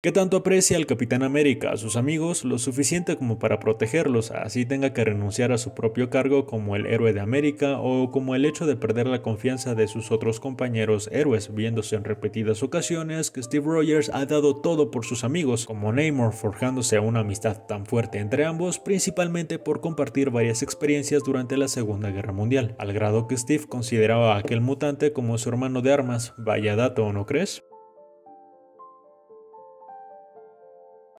Qué tanto aprecia al Capitán América, a sus amigos, lo suficiente como para protegerlos, así tenga que renunciar a su propio cargo como el héroe de América o como el hecho de perder la confianza de sus otros compañeros héroes, viéndose en repetidas ocasiones que Steve Rogers ha dado todo por sus amigos, como Namor forjándose una amistad tan fuerte entre ambos, principalmente por compartir varias experiencias durante la Segunda Guerra Mundial, al grado que Steve consideraba a aquel mutante como su hermano de armas, vaya dato, ¿no crees?